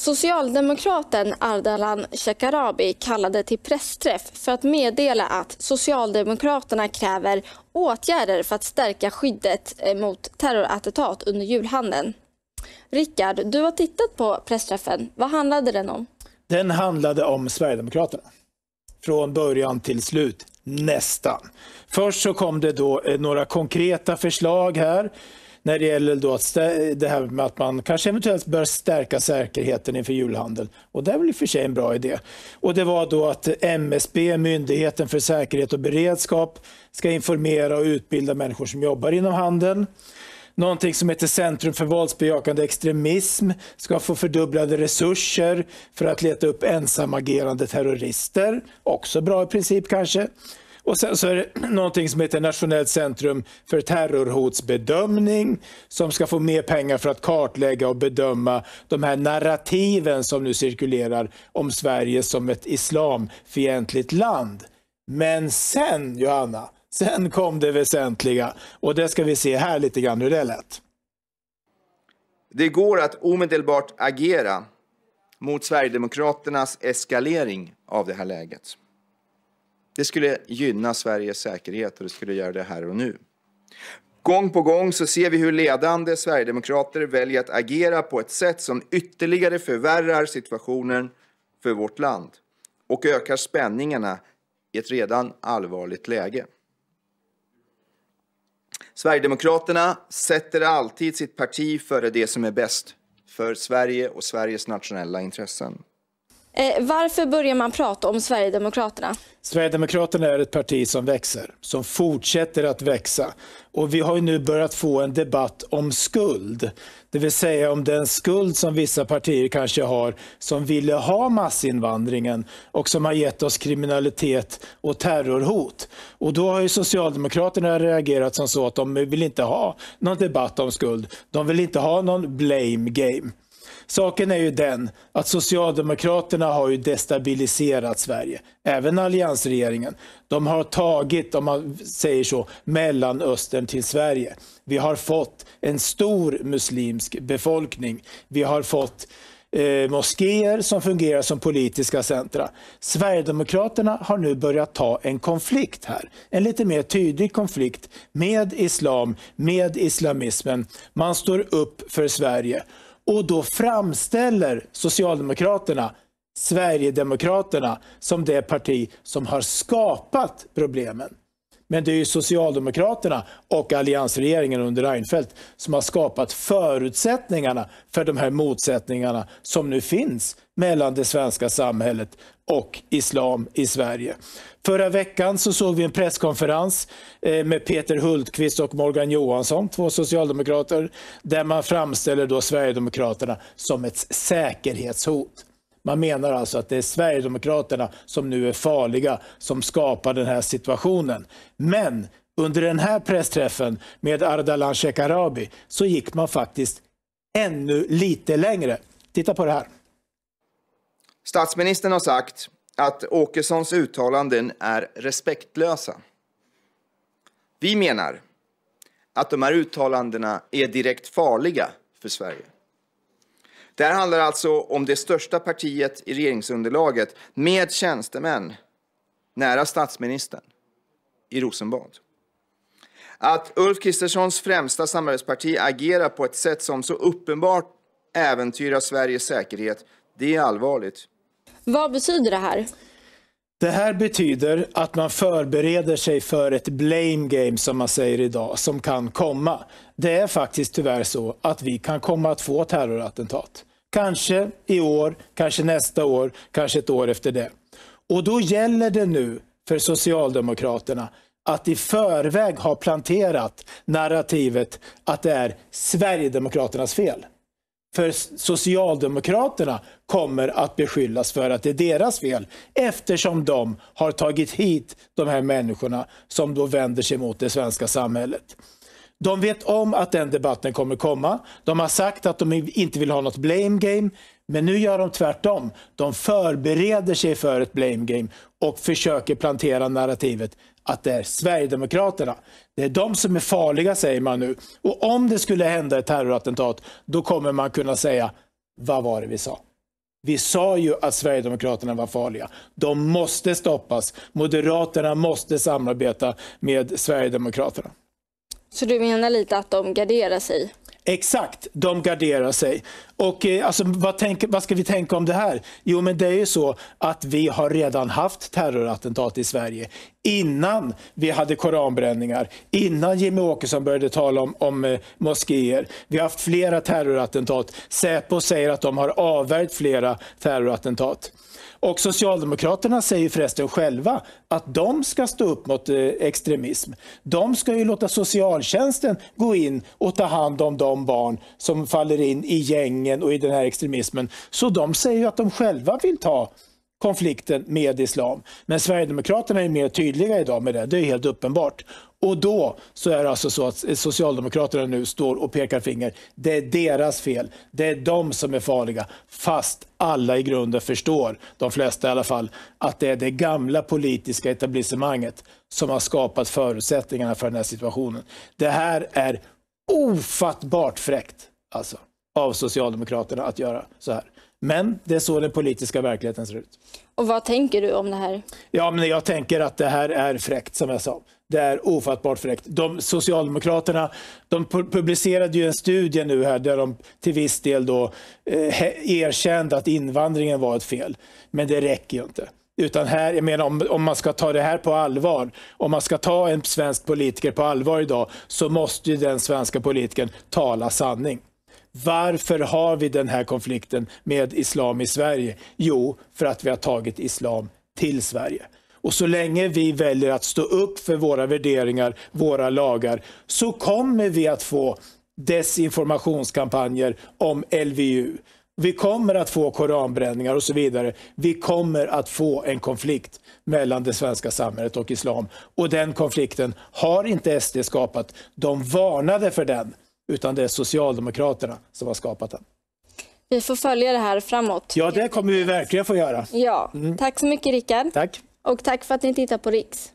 Socialdemokraten Ardalan Shekarabi kallade till pressträff för att meddela att Socialdemokraterna kräver åtgärder för att stärka skyddet eh, mot terrorattentat under julhandeln. Rickard, du har tittat på pressträffen. Vad handlade den om? Den handlade om Sverigedemokraterna. Från början till slut, nästan. Först så kom det då eh, några konkreta förslag här när det gäller då att det här med att man kanske eventuellt bör stärka säkerheten inför julhandeln. Och det är väl i och för sig en bra idé. Och det var då att MSB, Myndigheten för säkerhet och beredskap, ska informera och utbilda människor som jobbar inom handeln. Någonting som heter Centrum för våldsbejakande extremism ska få fördubblade resurser för att leta upp ensamagerande terrorister. Också bra i princip kanske. Och sen så är det någonting som heter Nationellt centrum för terrorhotsbedömning som ska få mer pengar för att kartlägga och bedöma de här narrativen som nu cirkulerar om Sverige som ett islamfientligt land. Men sen, Johanna, sen kom det väsentliga och det ska vi se här lite grann hur det lät. Det går att omedelbart agera mot Sverigedemokraternas eskalering av det här läget. Det skulle gynna Sveriges säkerhet och det skulle göra det här och nu. Gång på gång så ser vi hur ledande sverigedemokrater väljer att agera på ett sätt som ytterligare förvärrar situationen för vårt land och ökar spänningarna i ett redan allvarligt läge. Sverigedemokraterna sätter alltid sitt parti före det som är bäst för Sverige och Sveriges nationella intressen. Eh, varför börjar man prata om Sverigedemokraterna? Sverigedemokraterna är ett parti som växer, som fortsätter att växa. Och vi har nu börjat få en debatt om skuld. Det vill säga om den skuld som vissa partier kanske har som ville ha massinvandringen och som har gett oss kriminalitet och terrorhot. Och då har Socialdemokraterna reagerat som så att de vill inte ha någon debatt om skuld. De vill inte ha någon blame game. Saken är ju den att Socialdemokraterna har ju destabiliserat Sverige. Även alliansregeringen. De har tagit, om man säger så, Mellanöstern till Sverige. Vi har fått en stor muslimsk befolkning. Vi har fått eh, moskéer som fungerar som politiska centra. Sverigedemokraterna har nu börjat ta en konflikt här. En lite mer tydlig konflikt med islam, med islamismen. Man står upp för Sverige. Och då framställer Socialdemokraterna Sverigedemokraterna som det parti som har skapat problemen. Men det är ju Socialdemokraterna och alliansregeringen under Reinfeldt som har skapat förutsättningarna för de här motsättningarna som nu finns mellan det svenska samhället och islam i Sverige. Förra veckan så såg vi en presskonferens eh, med Peter Hultqvist och Morgan Johansson, två socialdemokrater, där man framställer då Sverigedemokraterna som ett säkerhetshot. Man menar alltså att det är Sverigedemokraterna som nu är farliga, som skapar den här situationen. Men under den här pressträffen med Ardalan Shekarabi så gick man faktiskt ännu lite längre. Titta på det här. Statsministern har sagt att Åkessons uttalanden är respektlösa. Vi menar att de här uttalandena är direkt farliga för Sverige. Det här handlar alltså om det största partiet i regeringsunderlaget med tjänstemän nära statsministern i Rosenbad. Att Ulf Kristerssons främsta samarbetsparti agerar på ett sätt som så uppenbart äventyrar Sveriges säkerhet, det är allvarligt. Vad betyder det här? Det här betyder att man förbereder sig för ett blame game som man säger idag, som kan komma. Det är faktiskt tyvärr så att vi kan komma att få terrorattentat. Kanske i år, kanske nästa år, kanske ett år efter det. Och då gäller det nu för Socialdemokraterna att i förväg ha planterat narrativet att det är Sverigedemokraternas fel. För Socialdemokraterna kommer att beskyllas för att det är deras fel eftersom de har tagit hit de här människorna som då vänder sig mot det svenska samhället. De vet om att den debatten kommer komma. De har sagt att de inte vill ha något blame game. Men nu gör de tvärtom. De förbereder sig för ett blame game och försöker plantera narrativet att det är Sverigedemokraterna. Det är de som är farliga säger man nu. Och om det skulle hända ett terrorattentat, då kommer man kunna säga, vad var det vi sa? Vi sa ju att Sverigedemokraterna var farliga. De måste stoppas. Moderaterna måste samarbeta med Sverigedemokraterna. Så du menar lite att de garderar sig? Exakt, de garderar sig. Och eh, alltså, vad, tänk, vad, ska vi tänka om det här? Jo, men det är ju så att vi har redan haft terrorattentat i Sverige innan vi hade koranbränningar, innan Jimmie Åkesson började tala om, om eh, moskéer. Vi har haft flera terrorattentat. Säpo säger att de har avvärjt flera terrorattentat. Och Socialdemokraterna säger förresten själva att de ska stå upp mot eh, extremism. De ska ju låta socialtjänsten gå in och ta hand om dem de barn som faller in i gängen och i den här extremismen. Så de säger ju att de själva vill ta konflikten med islam. Men Sverigedemokraterna är mer tydliga idag med det, det är helt uppenbart. Och då så är det alltså så att Socialdemokraterna nu står och pekar finger. Det är deras fel. Det är de som är farliga. Fast alla i grunden förstår, de flesta i alla fall, att det är det gamla politiska etablissemanget som har skapat förutsättningarna för den här situationen. Det här är ofattbart fräckt alltså, av Socialdemokraterna att göra så här. Men det är så den politiska verkligheten ser ut. Och vad tänker du om det här? Ja, men jag tänker att det här är fräckt, som jag sa. Det är ofattbart fräckt. De, Socialdemokraterna de publicerade ju en studie nu här där de till viss del då, eh, erkände att invandringen var ett fel. Men det räcker ju inte. Utan här, jag menar om, om man ska ta det här på allvar, om man ska ta en svensk politiker på allvar idag, så måste ju den svenska politikern tala sanning. Varför har vi den här konflikten med islam i Sverige? Jo, för att vi har tagit islam till Sverige. Och så länge vi väljer att stå upp för våra värderingar, våra lagar, så kommer vi att få desinformationskampanjer om LVU. Vi kommer att få koranbränningar och så vidare. Vi kommer att få en konflikt mellan det svenska samhället och islam. Och den konflikten har inte SD skapat. De varnade för den, utan det är Socialdemokraterna som har skapat den. Vi får följa det här framåt. Ja, det kommer vi verkligen få göra. Ja. Mm. Tack så mycket, Rickard. Tack. Och tack för att ni tittar på Riks.